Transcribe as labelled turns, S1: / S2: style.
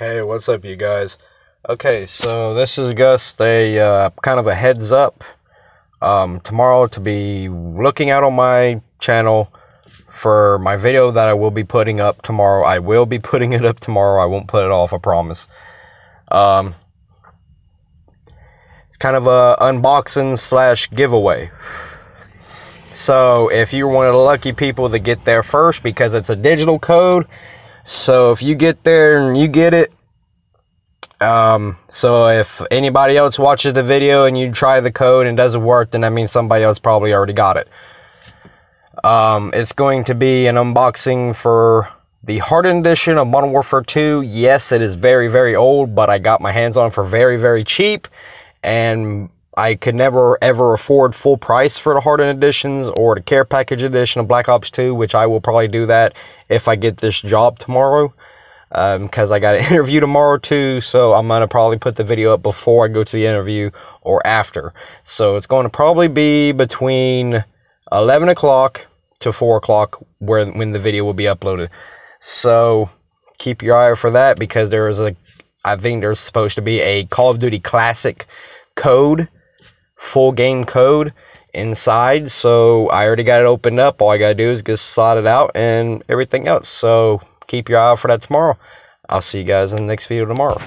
S1: Hey, what's up, you guys? Okay, so this is just a uh, kind of a heads up. Um, tomorrow to be looking out on my channel for my video that I will be putting up tomorrow. I will be putting it up tomorrow. I won't put it off, I promise. Um, it's kind of a unboxing slash giveaway. So if you're one of the lucky people that get there first because it's a digital code so if you get there and you get it, um, so if anybody else watches the video and you try the code and doesn't work, then that means somebody else probably already got it. Um, it's going to be an unboxing for the hardened edition of Modern Warfare 2. Yes, it is very, very old, but I got my hands on for very, very cheap. And I could never ever afford full price for the Hardened editions or the Care Package edition of Black Ops 2, which I will probably do that if I get this job tomorrow. Because um, I got an interview tomorrow too, so I'm going to probably put the video up before I go to the interview or after. So it's going to probably be between 11 o'clock to 4 o'clock where, when the video will be uploaded. So keep your eye out for that because there is a I think there's supposed to be a Call of Duty Classic code full game code inside. So I already got it opened up. All I got to do is just slot it out and everything else. So keep your eye out for that tomorrow. I'll see you guys in the next video tomorrow.